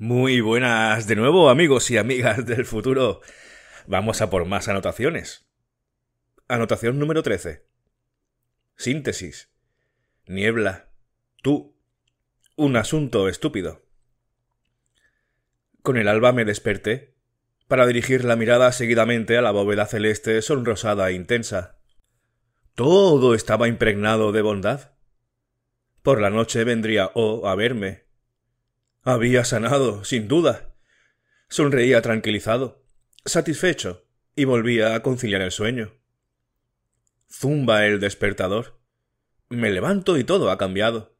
Muy buenas de nuevo amigos y amigas del futuro. Vamos a por más anotaciones. Anotación número 13. Síntesis. Niebla. Tú. Un asunto estúpido. Con el alba me desperté para dirigir la mirada seguidamente a la bóveda celeste sonrosada e intensa. Todo estaba impregnado de bondad. Por la noche vendría O oh, a verme, había sanado, sin duda. Sonreía tranquilizado, satisfecho, y volvía a conciliar el sueño. Zumba el despertador. Me levanto y todo ha cambiado.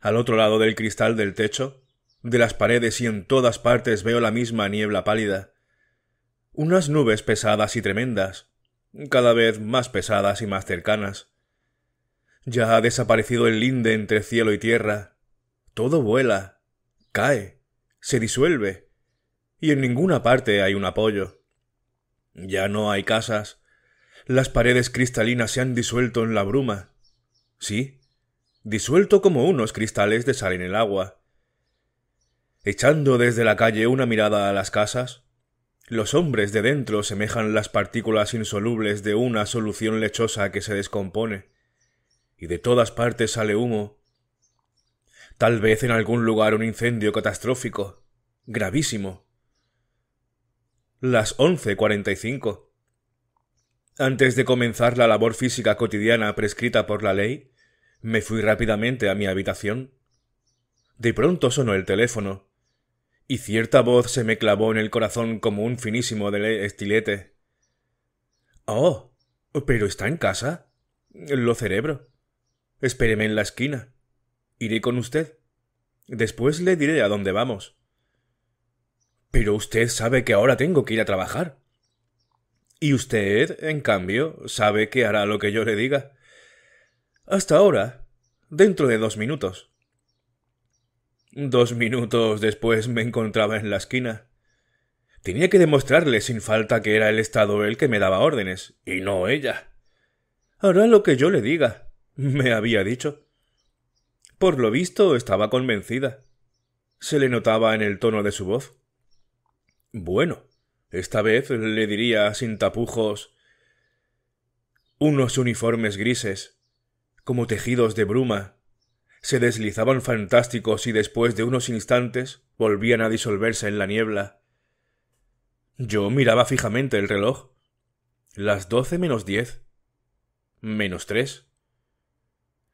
Al otro lado del cristal del techo, de las paredes y en todas partes veo la misma niebla pálida. Unas nubes pesadas y tremendas, cada vez más pesadas y más cercanas. Ya ha desaparecido el linde entre cielo y tierra. Todo vuela, cae, se disuelve, y en ninguna parte hay un apoyo. Ya no hay casas, las paredes cristalinas se han disuelto en la bruma. Sí, disuelto como unos cristales de sal en el agua. Echando desde la calle una mirada a las casas, los hombres de dentro semejan las partículas insolubles de una solución lechosa que se descompone, y de todas partes sale humo, Tal vez en algún lugar un incendio catastrófico. Gravísimo. Las once cuarenta y cinco. Antes de comenzar la labor física cotidiana prescrita por la ley, me fui rápidamente a mi habitación. De pronto sonó el teléfono, y cierta voz se me clavó en el corazón como un finísimo de estilete. Oh, pero está en casa. Lo cerebro. Espéreme en la esquina. Iré con usted. Después le diré a dónde vamos. Pero usted sabe que ahora tengo que ir a trabajar. Y usted, en cambio, sabe que hará lo que yo le diga. Hasta ahora, dentro de dos minutos. Dos minutos después me encontraba en la esquina. Tenía que demostrarle sin falta que era el Estado el que me daba órdenes, y no ella. Hará lo que yo le diga, me había dicho. Por lo visto estaba convencida. Se le notaba en el tono de su voz. Bueno, esta vez le diría sin tapujos unos uniformes grises, como tejidos de bruma, se deslizaban fantásticos y después de unos instantes volvían a disolverse en la niebla. Yo miraba fijamente el reloj. Las doce menos diez. Menos tres.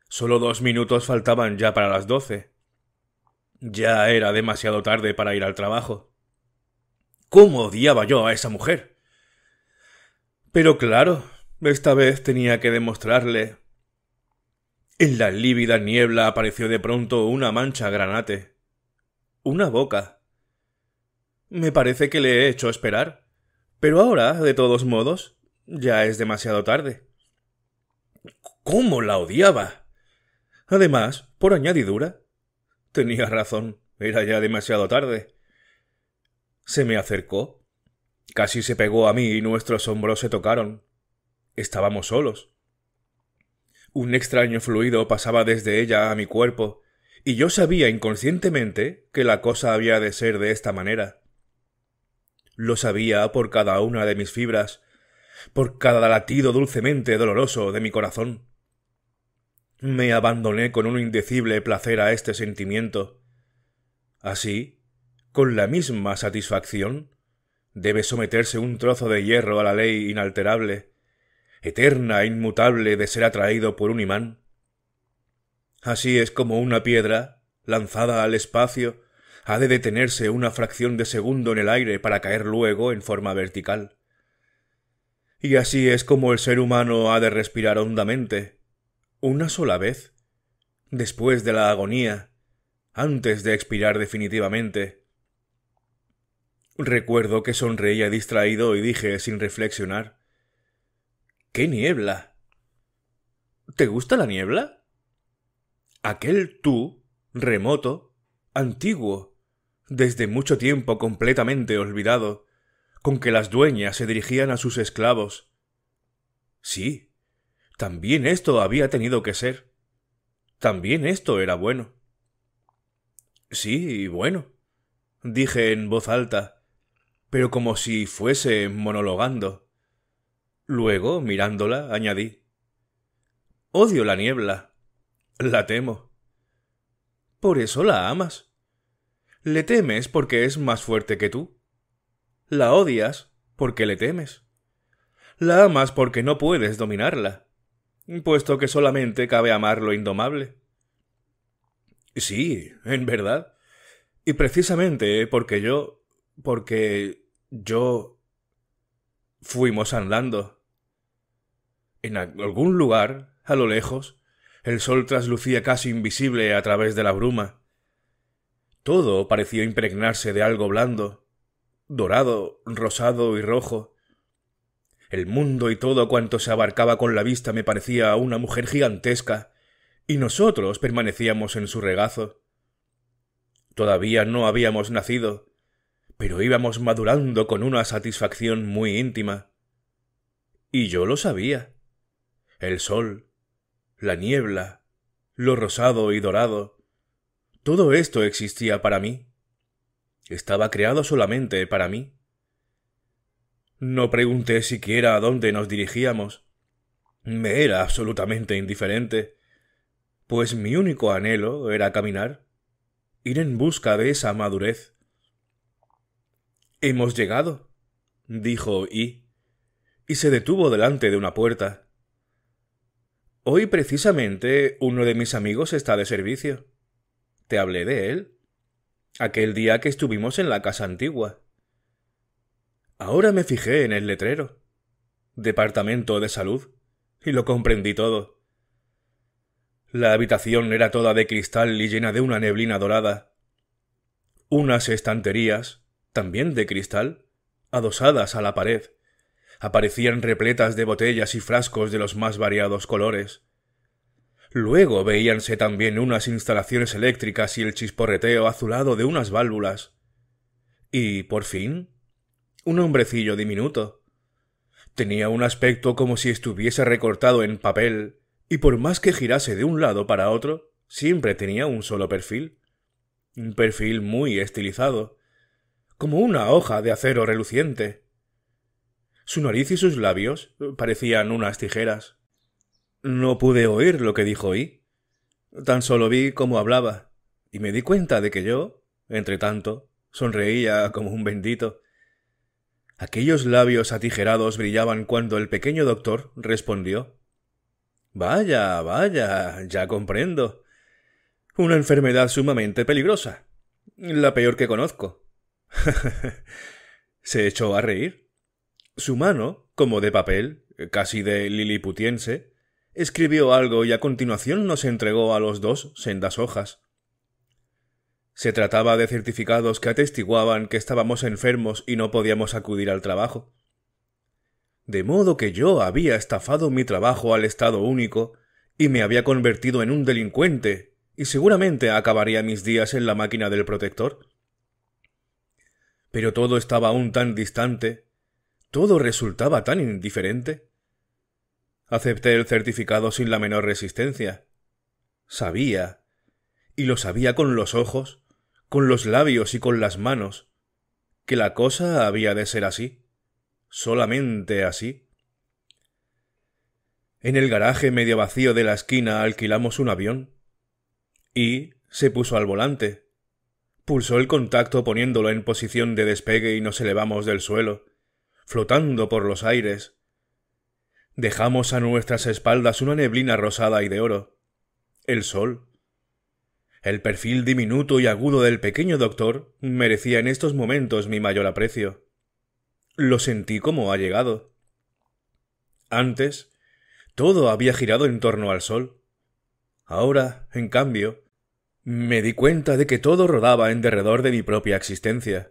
Solo dos minutos faltaban ya para las doce. Ya era demasiado tarde para ir al trabajo. ¿Cómo odiaba yo a esa mujer? Pero claro, esta vez tenía que demostrarle. En la lívida niebla apareció de pronto una mancha granate. Una boca. Me parece que le he hecho esperar. Pero ahora, de todos modos, ya es demasiado tarde. ¿Cómo la odiaba? Además, por añadidura. Tenía razón, era ya demasiado tarde. Se me acercó. Casi se pegó a mí y nuestros hombros se tocaron. Estábamos solos. Un extraño fluido pasaba desde ella a mi cuerpo, y yo sabía inconscientemente que la cosa había de ser de esta manera. Lo sabía por cada una de mis fibras, por cada latido dulcemente doloroso de mi corazón. Me abandoné con un indecible placer a este sentimiento. Así, con la misma satisfacción, debe someterse un trozo de hierro a la ley inalterable, eterna e inmutable de ser atraído por un imán. Así es como una piedra, lanzada al espacio, ha de detenerse una fracción de segundo en el aire para caer luego en forma vertical. Y así es como el ser humano ha de respirar hondamente, una sola vez, después de la agonía, antes de expirar definitivamente. Recuerdo que sonreía distraído y dije sin reflexionar ¡Qué niebla! ¿Te gusta la niebla? Aquel tú, remoto, antiguo, desde mucho tiempo completamente olvidado, con que las dueñas se dirigían a sus esclavos. Sí, también esto había tenido que ser. También esto era bueno. Sí, bueno, dije en voz alta, pero como si fuese monologando. Luego, mirándola, añadí Odio la niebla. La temo. Por eso la amas. Le temes porque es más fuerte que tú. La odias porque le temes. La amas porque no puedes dominarla puesto que solamente cabe amar lo indomable. Sí, en verdad. Y precisamente porque yo. porque yo. fuimos andando. En algún lugar, a lo lejos, el sol traslucía casi invisible a través de la bruma. Todo parecía impregnarse de algo blando, dorado, rosado y rojo, el mundo y todo cuanto se abarcaba con la vista me parecía una mujer gigantesca, y nosotros permanecíamos en su regazo. Todavía no habíamos nacido, pero íbamos madurando con una satisfacción muy íntima. Y yo lo sabía. El sol, la niebla, lo rosado y dorado, todo esto existía para mí. Estaba creado solamente para mí. No pregunté siquiera a dónde nos dirigíamos. Me era absolutamente indiferente, pues mi único anhelo era caminar, ir en busca de esa madurez. Hemos llegado, dijo I, y se detuvo delante de una puerta. Hoy precisamente uno de mis amigos está de servicio. Te hablé de él, aquel día que estuvimos en la casa antigua. Ahora me fijé en el letrero. Departamento de Salud. Y lo comprendí todo. La habitación era toda de cristal y llena de una neblina dorada. Unas estanterías, también de cristal, adosadas a la pared, aparecían repletas de botellas y frascos de los más variados colores. Luego veíanse también unas instalaciones eléctricas y el chisporreteo azulado de unas válvulas. Y, por fin, un hombrecillo diminuto. Tenía un aspecto como si estuviese recortado en papel, y por más que girase de un lado para otro, siempre tenía un solo perfil. Un perfil muy estilizado, como una hoja de acero reluciente. Su nariz y sus labios parecían unas tijeras. No pude oír lo que dijo I. Tan solo vi cómo hablaba, y me di cuenta de que yo, entre tanto, sonreía como un bendito, Aquellos labios atijerados brillaban cuando el pequeño doctor respondió Vaya, vaya, ya comprendo. Una enfermedad sumamente peligrosa. La peor que conozco. Se echó a reír. Su mano, como de papel, casi de liliputiense, escribió algo y a continuación nos entregó a los dos sendas hojas, se trataba de certificados que atestiguaban que estábamos enfermos y no podíamos acudir al trabajo. De modo que yo había estafado mi trabajo al Estado único y me había convertido en un delincuente, y seguramente acabaría mis días en la máquina del protector. Pero todo estaba aún tan distante, todo resultaba tan indiferente. Acepté el certificado sin la menor resistencia. Sabía, y lo sabía con los ojos, con los labios y con las manos, que la cosa había de ser así, solamente así. En el garaje medio vacío de la esquina alquilamos un avión, y se puso al volante. Pulsó el contacto poniéndolo en posición de despegue y nos elevamos del suelo, flotando por los aires. Dejamos a nuestras espaldas una neblina rosada y de oro. El sol, el perfil diminuto y agudo del pequeño doctor merecía en estos momentos mi mayor aprecio. Lo sentí como ha llegado. Antes, todo había girado en torno al sol. Ahora, en cambio, me di cuenta de que todo rodaba en derredor de mi propia existencia.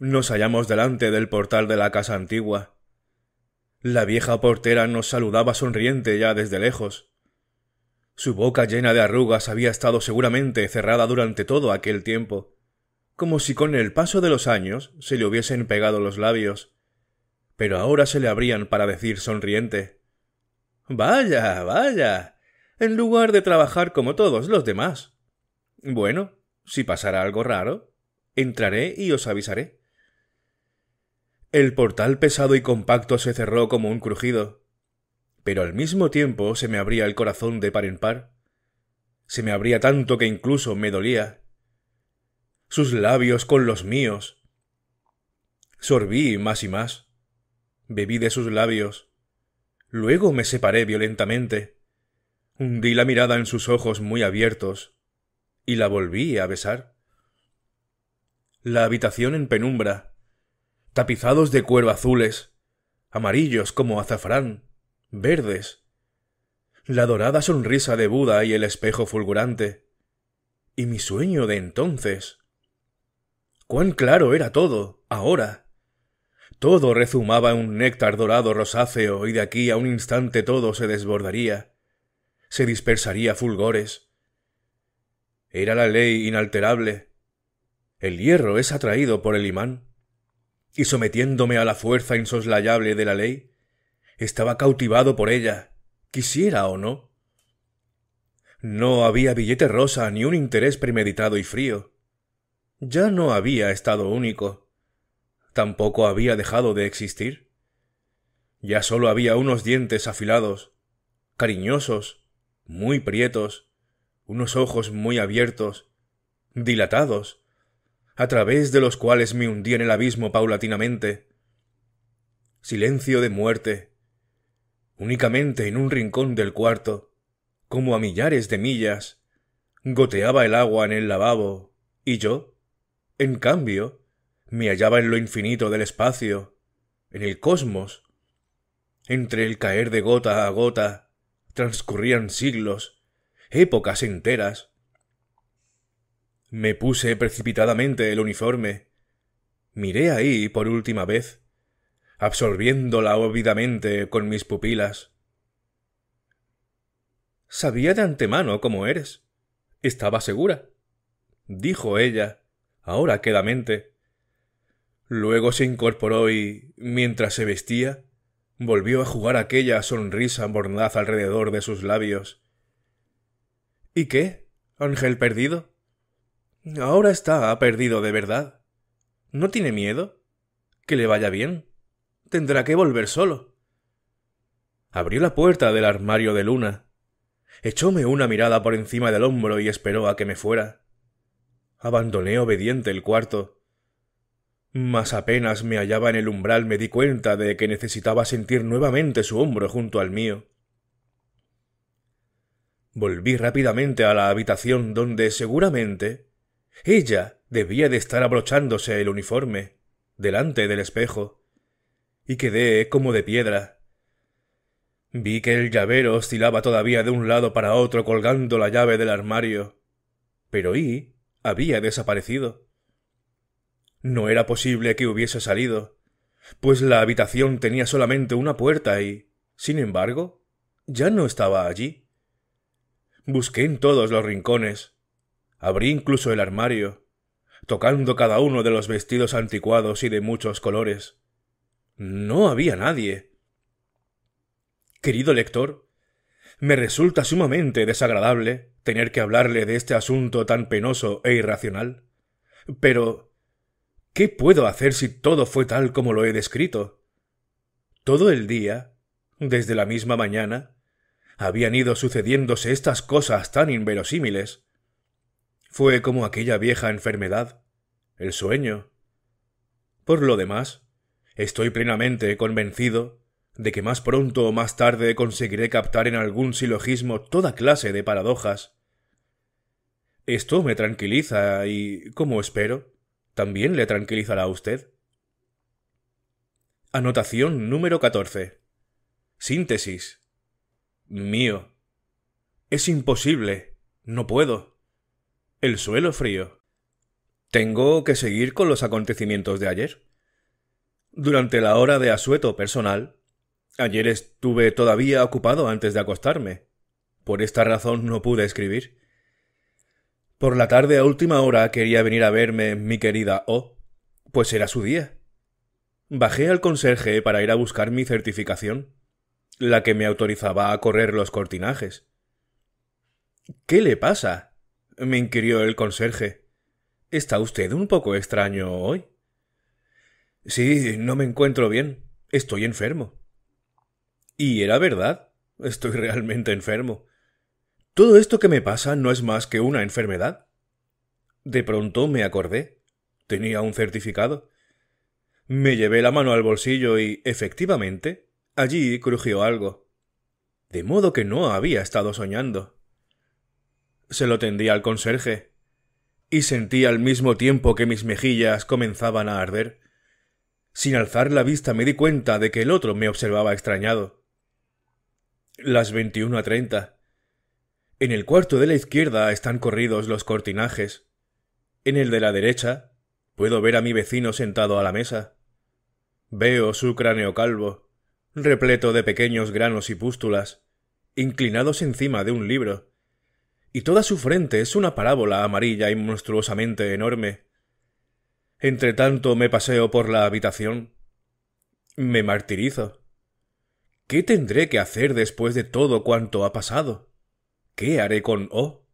Nos hallamos delante del portal de la casa antigua. La vieja portera nos saludaba sonriente ya desde lejos. Su boca llena de arrugas había estado seguramente cerrada durante todo aquel tiempo, como si con el paso de los años se le hubiesen pegado los labios. Pero ahora se le abrían para decir sonriente Vaya, vaya. en lugar de trabajar como todos los demás. Bueno, si pasara algo raro, entraré y os avisaré. El portal pesado y compacto se cerró como un crujido pero al mismo tiempo se me abría el corazón de par en par. Se me abría tanto que incluso me dolía. Sus labios con los míos. Sorbí más y más. Bebí de sus labios. Luego me separé violentamente. Hundí la mirada en sus ojos muy abiertos. Y la volví a besar. La habitación en penumbra, tapizados de cuero azules, amarillos como azafrán, verdes, la dorada sonrisa de Buda y el espejo fulgurante, y mi sueño de entonces. Cuán claro era todo, ahora. Todo rezumaba un néctar dorado rosáceo y de aquí a un instante todo se desbordaría, se dispersaría fulgores. Era la ley inalterable. El hierro es atraído por el imán, y sometiéndome a la fuerza insoslayable de la ley, estaba cautivado por ella, quisiera o no. No había billete rosa ni un interés premeditado y frío. Ya no había estado único. Tampoco había dejado de existir. Ya solo había unos dientes afilados, cariñosos, muy prietos, unos ojos muy abiertos, dilatados, a través de los cuales me hundí en el abismo paulatinamente. Silencio de muerte, Únicamente en un rincón del cuarto, como a millares de millas, goteaba el agua en el lavabo, y yo, en cambio, me hallaba en lo infinito del espacio, en el cosmos. Entre el caer de gota a gota transcurrían siglos, épocas enteras. Me puse precipitadamente el uniforme. Miré ahí por última vez absorbiéndola óvidamente con mis pupilas. Sabía de antemano cómo eres. Estaba segura. Dijo ella, ahora quedamente. Luego se incorporó y, mientras se vestía, volvió a jugar aquella sonrisa mornaz alrededor de sus labios. ¿Y qué? ¿Ángel perdido? Ahora está perdido de verdad. ¿No tiene miedo? ¿Que le vaya bien? tendrá que volver solo. Abrió la puerta del armario de luna. Echóme una mirada por encima del hombro y esperó a que me fuera. Abandoné obediente el cuarto. Mas apenas me hallaba en el umbral me di cuenta de que necesitaba sentir nuevamente su hombro junto al mío. Volví rápidamente a la habitación donde seguramente ella debía de estar abrochándose el uniforme, delante del espejo y quedé como de piedra. Vi que el llavero oscilaba todavía de un lado para otro colgando la llave del armario. Pero I había desaparecido. No era posible que hubiese salido, pues la habitación tenía solamente una puerta y, sin embargo, ya no estaba allí. Busqué en todos los rincones. Abrí incluso el armario, tocando cada uno de los vestidos anticuados y de muchos colores. No había nadie. Querido lector, me resulta sumamente desagradable tener que hablarle de este asunto tan penoso e irracional. Pero ¿Qué puedo hacer si todo fue tal como lo he descrito? Todo el día, desde la misma mañana, habían ido sucediéndose estas cosas tan inverosímiles. Fue como aquella vieja enfermedad, el sueño. Por lo demás, Estoy plenamente convencido de que más pronto o más tarde conseguiré captar en algún silogismo toda clase de paradojas. Esto me tranquiliza y, como espero, también le tranquilizará a usted. Anotación número 14. Síntesis. Mío. Es imposible. No puedo. El suelo frío. Tengo que seguir con los acontecimientos de ayer. Durante la hora de asueto personal, ayer estuve todavía ocupado antes de acostarme. Por esta razón no pude escribir. Por la tarde a última hora quería venir a verme mi querida O, pues era su día. Bajé al conserje para ir a buscar mi certificación, la que me autorizaba a correr los cortinajes. ¿Qué le pasa? me inquirió el conserje. Está usted un poco extraño hoy. Sí, no me encuentro bien. Estoy enfermo. Y era verdad. Estoy realmente enfermo. Todo esto que me pasa no es más que una enfermedad. De pronto me acordé. Tenía un certificado. Me llevé la mano al bolsillo y, efectivamente, allí crujió algo. De modo que no había estado soñando. Se lo tendí al conserje, y sentí al mismo tiempo que mis mejillas comenzaban a arder sin alzar la vista me di cuenta de que el otro me observaba extrañado. Las veintiuno a treinta. En el cuarto de la izquierda están corridos los cortinajes. En el de la derecha puedo ver a mi vecino sentado a la mesa. Veo su cráneo calvo, repleto de pequeños granos y pústulas, inclinados encima de un libro, y toda su frente es una parábola amarilla y monstruosamente enorme, entre tanto me paseo por la habitación. Me martirizo. ¿Qué tendré que hacer después de todo cuanto ha pasado? ¿Qué haré con O?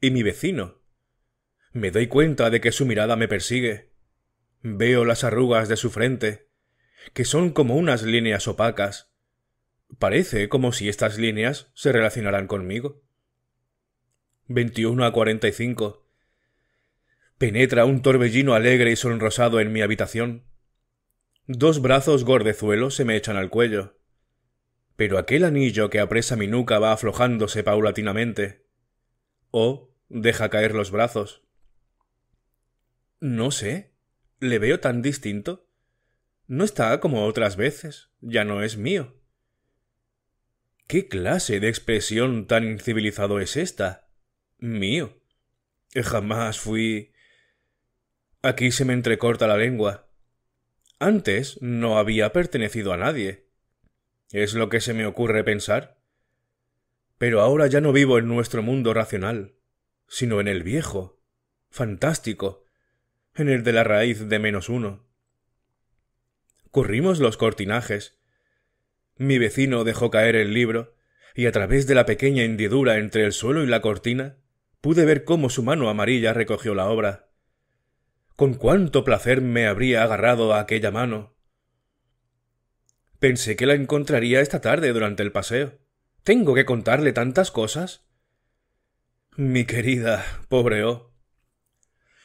¿Y mi vecino? Me doy cuenta de que su mirada me persigue. Veo las arrugas de su frente, que son como unas líneas opacas. Parece como si estas líneas se relacionaran conmigo. 21 a 45 penetra un torbellino alegre y sonrosado en mi habitación. Dos brazos gordezuelos se me echan al cuello. Pero aquel anillo que apresa mi nuca va aflojándose paulatinamente. O deja caer los brazos. No sé. Le veo tan distinto. No está como otras veces. Ya no es mío. ¿Qué clase de expresión tan incivilizado es esta? Mío. Jamás fui. Aquí se me entrecorta la lengua. Antes no había pertenecido a nadie. Es lo que se me ocurre pensar. Pero ahora ya no vivo en nuestro mundo racional, sino en el viejo, fantástico, en el de la raíz de menos uno. Currimos los cortinajes. Mi vecino dejó caer el libro, y a través de la pequeña hendidura entre el suelo y la cortina, pude ver cómo su mano amarilla recogió la obra con cuánto placer me habría agarrado a aquella mano. Pensé que la encontraría esta tarde durante el paseo. Tengo que contarle tantas cosas. Mi querida, pobre O.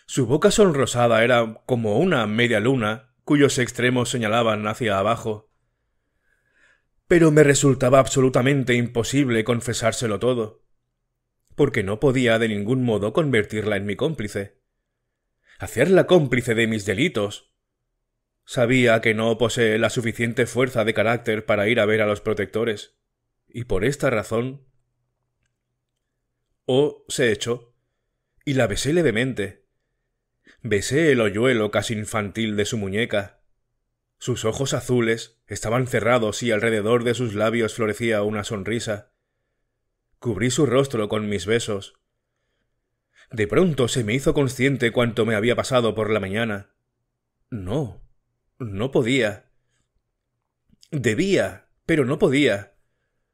Su boca sonrosada era como una media luna cuyos extremos señalaban hacia abajo. Pero me resultaba absolutamente imposible confesárselo todo, porque no podía de ningún modo convertirla en mi cómplice hacerla cómplice de mis delitos. Sabía que no posee la suficiente fuerza de carácter para ir a ver a los protectores, y por esta razón. Oh, se echó, y la besé levemente. Besé el hoyuelo casi infantil de su muñeca. Sus ojos azules estaban cerrados y alrededor de sus labios florecía una sonrisa. Cubrí su rostro con mis besos, de pronto se me hizo consciente cuanto me había pasado por la mañana. No, no podía. Debía, pero no podía.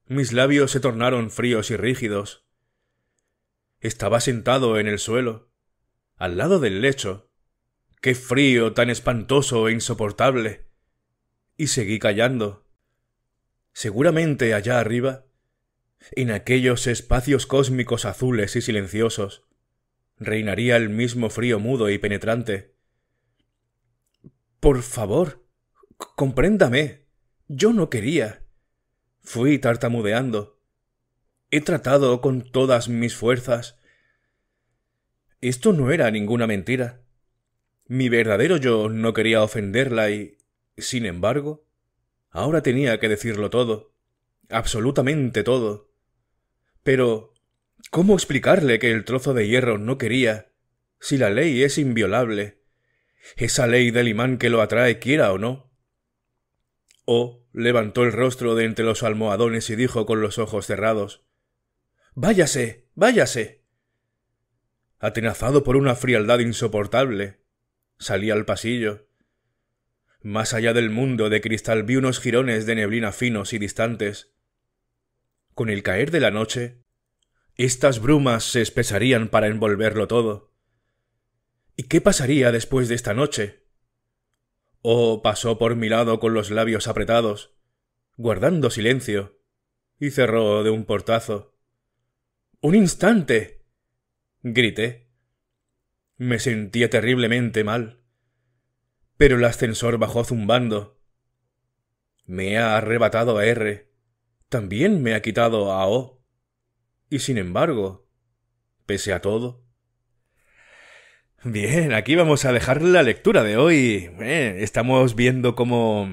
Mis labios se tornaron fríos y rígidos. Estaba sentado en el suelo, al lado del lecho. Qué frío tan espantoso e insoportable. Y seguí callando. Seguramente allá arriba, en aquellos espacios cósmicos azules y silenciosos, reinaría el mismo frío mudo y penetrante. Por favor, compréndame. Yo no quería. Fui tartamudeando. He tratado con todas mis fuerzas. Esto no era ninguna mentira. Mi verdadero yo no quería ofenderla y, sin embargo, ahora tenía que decirlo todo, absolutamente todo. Pero ¿Cómo explicarle que el trozo de hierro no quería, si la ley es inviolable? Esa ley del imán que lo atrae quiera o no. O levantó el rostro de entre los almohadones y dijo con los ojos cerrados Váyase. váyase. Atenazado por una frialdad insoportable, salí al pasillo. Más allá del mundo de cristal vi unos jirones de neblina finos y distantes. Con el caer de la noche, estas brumas se espesarían para envolverlo todo. ¿Y qué pasaría después de esta noche? Oh, pasó por mi lado con los labios apretados, guardando silencio, y cerró de un portazo. ¡Un instante! grité. Me sentía terriblemente mal. Pero el ascensor bajó zumbando. Me ha arrebatado a R. También me ha quitado a O y sin embargo, pese a todo. Bien, aquí vamos a dejar la lectura de hoy. Eh, estamos viendo cómo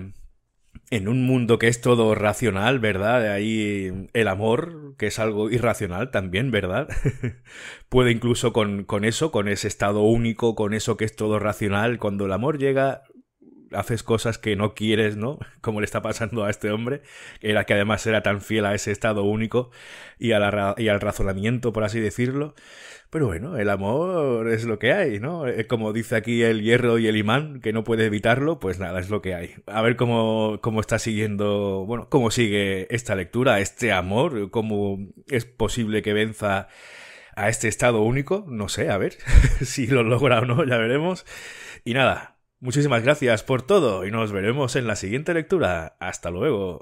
en un mundo que es todo racional, ¿verdad? Ahí el amor, que es algo irracional también, ¿verdad? Puede incluso con, con, eso, con ese estado único, con eso que es todo racional, cuando el amor llega, haces cosas que no quieres, ¿no? Como le está pasando a este hombre, era que además era tan fiel a ese estado único y, a la, y al razonamiento, por así decirlo. Pero bueno, el amor es lo que hay, ¿no? Eh, como dice aquí el hierro y el imán, que no puede evitarlo, pues nada, es lo que hay. A ver cómo, cómo está siguiendo, bueno, cómo sigue esta lectura, este amor, cómo es posible que venza a este estado único, no sé, a ver si lo logra o no, ya veremos. Y nada, Muchísimas gracias por todo y nos veremos en la siguiente lectura. Hasta luego.